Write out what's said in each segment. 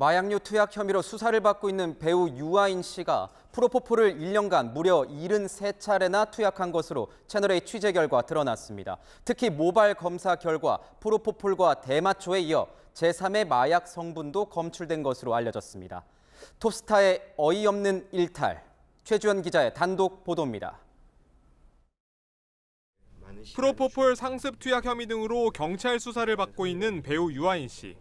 마약류 투약 혐의로 수사를 받고 있는 배우 유아인 씨가 프로포폴을 1년간 무려 73차례나 투약한 것으로 채널A 취재 결과 드러났습니다. 특히 모발 검사 결과 프로포폴과 대마초에 이어 제3의 마약 성분도 검출된 것으로 알려졌습니다. 톱스타의 어이없는 일탈, 최주현 기자의 단독 보도입니다. 프로포폴 상습 투약 혐의 등으로 경찰 수사를 받고 있는 배우 유아인 씨.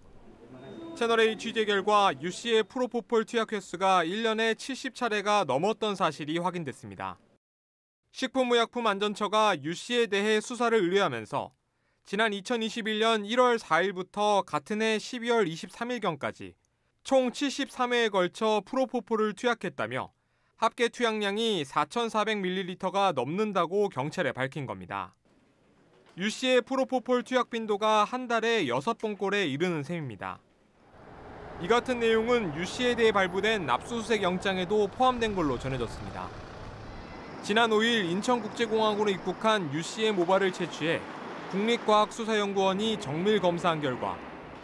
채널A 취재 결과 유 씨의 프로포폴 투약 횟수가 1년에 70차례가 넘었던 사실이 확인됐습니다. 식품의약품안전처가 유 씨에 대해 수사를 의뢰하면서 지난 2021년 1월 4일부터 같은 해 12월 23일경까지 총 73회에 걸쳐 프로포폴을 투약했다며 합계 투약량이 4,400ml가 넘는다고 경찰에 밝힌 겁니다. 유 씨의 프로포폴 투약 빈도가 한 달에 6번꼴에 이르는 셈입니다. 이 같은 내용은 유 씨에 대해 발부된 납수수색 영장에도 포함된 걸로 전해졌습니다. 지난 5일 인천국제공항으로 입국한 유 씨의 모발을 채취해 국립과학수사연구원이 정밀 검사한 결과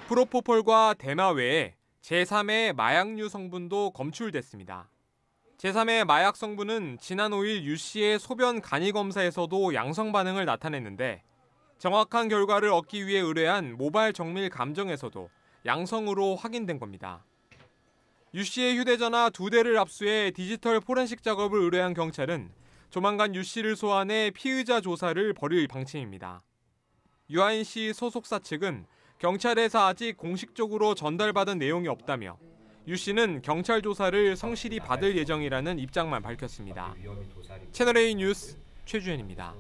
프로포폴과 대마 외에 제3의 마약류 성분도 검출됐습니다. 제3의 마약 성분은 지난 5일 유 씨의 소변 간이 검사에서도 양성 반응을 나타냈는데 정확한 결과를 얻기 위해 의뢰한 모발 정밀 감정에서도 양성으로 확인된 겁니다. 유 씨의 휴대전화 두 대를 압수해 디지털 포렌식 작업을 의뢰한 경찰은 조만간 유 씨를 소환해 피의자 조사를 벌일 방침입니다. 유아인 씨 소속사 측은 경찰에서 아직 공식적으로 전달받은 내용이 없다며 유 씨는 경찰 조사를 성실히 받을 예정이라는 입장만 밝혔습니다. 채널A 뉴스 최주현입니다.